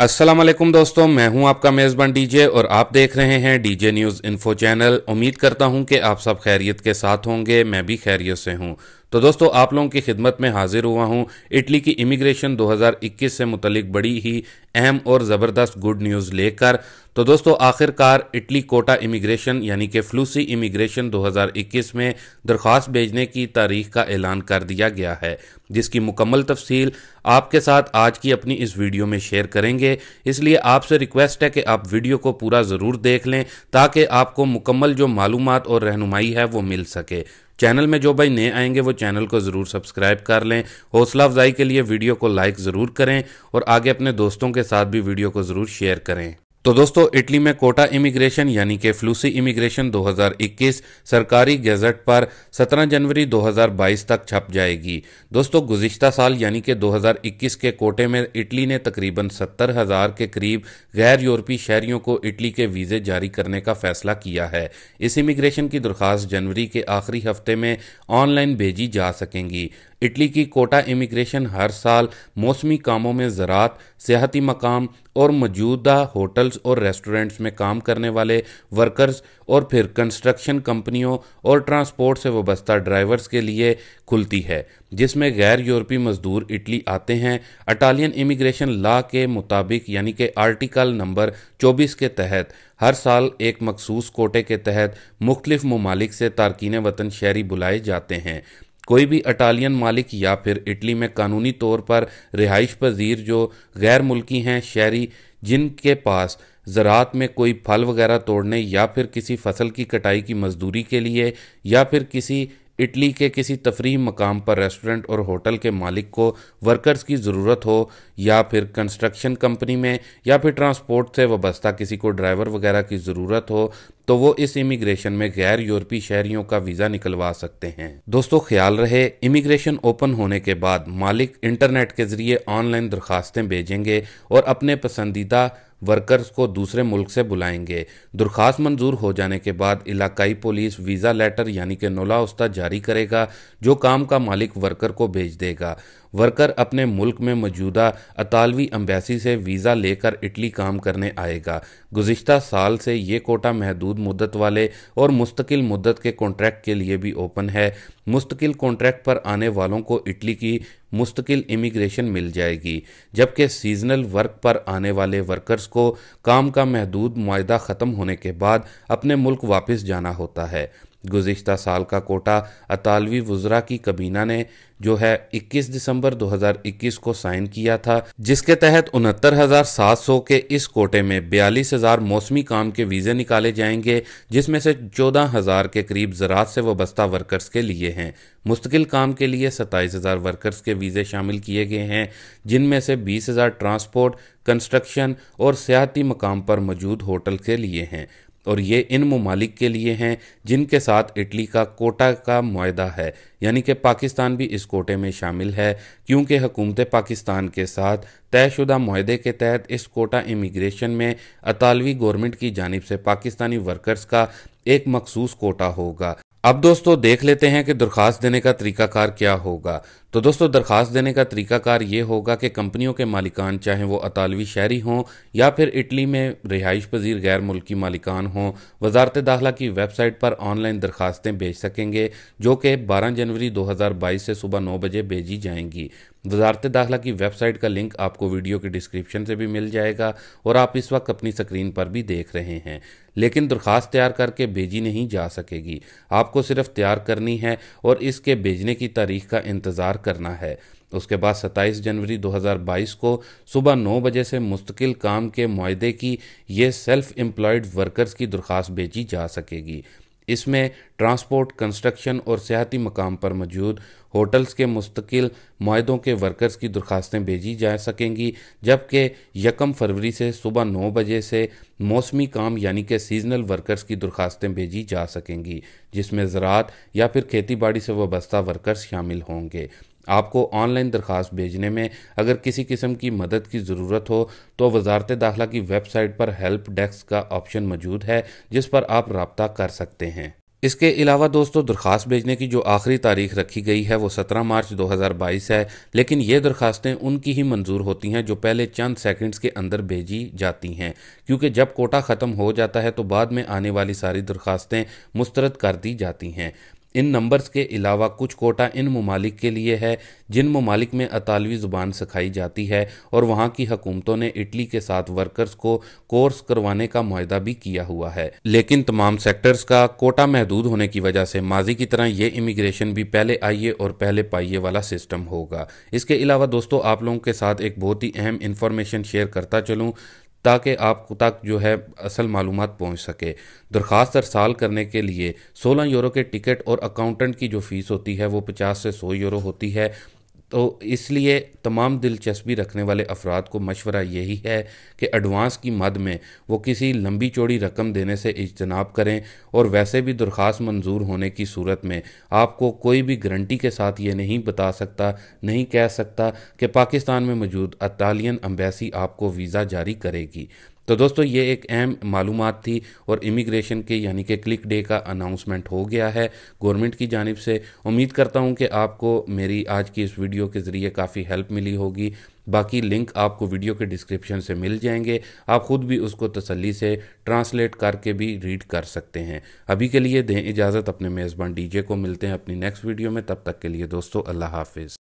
असलम दोस्तों मैं हूं आपका मेज़बान डीजे और आप देख रहे हैं डीजे न्यूज़ इन्फो चैनल उम्मीद करता हूं कि आप सब खैरियत के साथ होंगे मैं भी खैरियत से हूं तो दोस्तों आप लोगों की खिदमत में हाजिर हुआ हूँ इटली की इमिग्रेशन 2021 से मुतलिक बड़ी ही अहम और ज़बरदस्त गुड न्यूज़ लेकर तो दोस्तों आखिरकार इटली कोटा इमिग्रेशन यानी कि फ्लूसी इमिग्रेशन 2021 में दरख्वास्त भेजने की तारीख का ऐलान कर दिया गया है जिसकी मुकम्मल तफसील आपके साथ आज की अपनी इस वीडियो में शेयर करेंगे इसलिए आपसे रिक्वेस्ट है कि आप वीडियो को पूरा ज़रूर देख लें ताकि आपको मुकम्मल जो मालूम और रहनुमाई है वो मिल सके चैनल में जो भाई नए आएंगे वो चैनल को ज़रूर सब्सक्राइब कर लें हौसला अफजाई के लिए वीडियो को लाइक ज़रूर करें और आगे अपने दोस्तों के साथ भी वीडियो को ज़रूर शेयर करें तो दोस्तों इटली में कोटा इमिग्रेशन यानी कि फ्लूसी इमिग्रेशन 2021 सरकारी गजट पर 17 जनवरी 2022 तक छप जाएगी दोस्तों गुज्तर साल यानी कि 2021 के कोटे में इटली ने तकरीबन सत्तर हज़ार के करीब गैर यूरोपीय शहरियों को इटली के वीज़े जारी करने का फैसला किया है इस इमिग्रेशन की दरख्वास्त जनवरी के आखिरी हफ्ते में ऑनलाइन भेजी जा सकेंगी इटली की कोटा इमिग्रेशन हर साल मौसमी कामों में ज़रात सियाती मकाम और मौजूदा होटल्स और रेस्टोरेंट्स में काम करने वाले वर्कर्स और फिर कंस्ट्रक्शन कंपनियों और ट्रांसपोर्ट से वाबस्ता ड्राइवर्स के लिए खुलती है जिसमें गैर यूरोपी मजदूर इटली आते हैं अटालियन इमिग्रेशन ला के मुताबिक यानी कि आर्टिकल नंबर 24 के तहत हर साल एक मखसूस कोटे के तहत मुख्तलिफ ममालिक से तारकिन वतन शहरी बुलाए जाते हैं कोई भी अटालियन मालिक या फिर इटली में कानूनी तौर पर रिहाइश पजीर जो गैर मुल्की हैं शहरी जिनके पास ज़रात में कोई फल वगैरह तोड़ने या फिर किसी फसल की कटाई की मजदूरी के लिए या फिर किसी इटली के किसी तफरी मकाम पर रेस्टोरेंट और होटल के मालिक को वर्कर्स की ज़रूरत हो या फिर कंस्ट्रक्शन कंपनी में या फिर ट्रांसपोर्ट से वाबस्ता किसी को ड्राइवर वगैरह की ज़रूरत हो तो वो इस इमिग्रेशन में गैर यूरोपीय शहरियों का वीज़ा निकलवा सकते हैं दोस्तों ख्याल रहे इमिग्रेशन ओपन होने के बाद मालिक इंटरनेट के ज़रिए ऑनलाइन दरखास्तें भेजेंगे और अपने पसंदीदा वर्कर्स को दूसरे मुल्क से बुलाएंगे दरख्वास्त मंजूर हो जाने के बाद इलाकाई पुलिस वीज़ा लेटर यानी कि नोला उस्ता जारी करेगा जो काम का मालिक वर्कर को भेज देगा वर्कर अपने मुल्क में मौजूदा अतालवी अम्बेसी से वीज़ा लेकर इटली काम करने आएगा गुज्त साल से ये कोटा महदूद मुद्दत वाले और मुस्तकिल मुद्दत के कॉन्ट्रैक्ट के लिए भी ओपन है मुस्तकिल कॉन्ट्रैक्ट पर आने वालों को इटली की मुस्तकिल इमिग्रेशन मिल जाएगी जबकि सीजनल वर्क पर आने वाले वर्कर्स को काम का महदूद माह ख़त्म होने के बाद अपने मुल्क वापस जाना होता है गुजशत साल का कोटा अतालवी वज्रा की कबीना ने जो है 21 दिसंबर 2021 को साइन किया था जिसके तहत उनहत्तर हजार सात सौ के इस कोटे में बयालीस हजार मौसमी काम के वीज़े निकाले जाएंगे जिसमें से चौदह हजार के करीब ज़रात से वस्ता वर्कर्स के लिए हैं मुस्तकिल काम के लिए सत्ताईस हजार वर्कर्स के वीज़े शामिल किए गए हैं जिनमें से बीस हजार ट्रांसपोर्ट कंस्ट्रक्शन और सियाती मकाम पर मौजूद होटल के लिए हैं और ये इन ममालिक के लिए हैं जिनके साथ इटली का कोटा का माहा है यानी कि पाकिस्तान भी इस कोटे में शामिल है क्योंकि हुकूमत पाकिस्तान के साथ तयशुदा माहे के तहत इस कोटा इमिग्रेशन में अतालवी गवर्नमेंट की जानब से पाकिस्तानी वर्कर्स का एक मखसूस कोटा होगा अब दोस्तों देख लेते हैं कि दरख्वास्त देने का तरीकाकार क्या होगा तो दोस्तों दरख्वास्त देने का तरीकाकार ये होगा कि कंपनियों के मालिकान चाहे वो अतालवी शहरी हों या फिर इटली में रिहाइश पजीर गैर मुल्की मालिकान हों वजारत दाखिला की वेबसाइट पर ऑनलाइन दरखास्तें भेज सकेंगे जो कि 12 जनवरी 2022 से सुबह नौ बजे भेजी जाएंगी वजारत दाखिला की वेबसाइट का लिंक आपको वीडियो के डिस्क्रिप्शन से भी मिल जाएगा और आप इस वक्त अपनी स्क्रीन पर भी देख रहे हैं लेकिन दरख्वास्त तैयार करके भेजी नहीं जा सकेगी आपको सिर्फ तैयार करनी है और इसके भेजने की तारीख का इंतज़ार करना है उसके बाद 27 जनवरी 2022 को सुबह 9 बजे से मुस्तकिल काम के माहदे की ये सेल्फ एम्प्लॉयड वर्कर्स की दरख्वास्त भेजी जा सकेगी इसमें ट्रांसपोर्ट कंस्ट्रक्शन और सियाती मकाम पर मौजूद होटल्स के मुस्तकिल माहदों के वर्कर्स की दरख्वास्तें भेजी जा सकेंगी जबकि यकम फरवरी से सुबह नौ बजे से मौसमी काम यानी कि सीजनल वर्कर्स की दरख्वास्तें भेजी जा सकेंगी जिसमें ज़रात या फिर खेती बाड़ी से वाबस्ता वर्कर्स शामिल होंगे आपको ऑनलाइन दरख्वास्त भेजने में अगर किसी किस्म की मदद की ज़रूरत हो तो वजारत दाखिला की वेबसाइट पर हेल्प डेस्क का ऑप्शन मौजूद है जिस पर आप रबता कर सकते हैं इसके अलावा दोस्तों दरख्वास्त भेजने की जो आखिरी तारीख रखी गई है वो 17 मार्च 2022 है लेकिन ये दरख्वास्तें उनकी ही मंजूर होती हैं जो पहले चंद सेकंड्स के अंदर भेजी जाती हैं क्योंकि जब कोटा ख़त्म हो जाता है तो बाद में आने वाली सारी दरख्वास्तें मुस्तरद कर दी जाती हैं इन नंबर्स के अलावा कुछ कोटा इन ममालिक के लिए है जिन ममालिक में अतालवी ज़ुबान सिखाई जाती है और वहाँ की हकूमतों ने इटली के साथ वर्कर्स को कोर्स करवाने का माहा भी किया हुआ है लेकिन तमाम सेक्टर्स का कोटा महदूद होने की वजह से माजी की तरह ये इमिग्रेशन भी पहले आइए और पहले पाइए वाला सिस्टम होगा इसके अलावा दोस्तों आप लोगों के साथ एक बहुत ही अहम इन्फॉर्मेशन शेयर करता चलूँ ताकि आपको तक जो है असल मालूम पहुँच सके दरख्वास्त अरसाल करने के लिए सोलह यूरो के टिकट और अकाउंटेंट की जो फ़ीस होती है वो पचास से सौ यूरो होती है तो इसलिए तमाम दिलचस्पी रखने वाले अफराद को मशवरा यही है कि एडवांस की मद में वो किसी लंबी चौड़ी रकम देने से इजतनाब करें और वैसे भी दरख्वास्त मंजूर होने की सूरत में आपको कोई भी गारंटी के साथ ये नहीं बता सकता नहीं कह सकता कि पाकिस्तान में मौजूद अतालियन अम्बेसी आपको वीज़ा जारी करेगी तो दोस्तों ये एक अहम मालूम थी और इमिग्रेशन के यानी कि क्लिक डे का अनाउंसमेंट हो गया है गवर्नमेंट की जानब से उम्मीद करता हूँ कि आपको मेरी आज की इस वीडियो के ज़रिए काफ़ी हेल्प मिली होगी बाकी लिंक आपको वीडियो के डिस्क्रिप्शन से मिल जाएंगे आप ख़ुद भी उसको तसल्ली से ट्रांसलेट करके भी रीड कर सकते हैं अभी के लिए दें इजाज़त अपने मेज़बान डीजे को मिलते हैं अपनी नेक्स्ट वीडियो में तब तक के लिए दोस्तों अल्लाह हाफिज़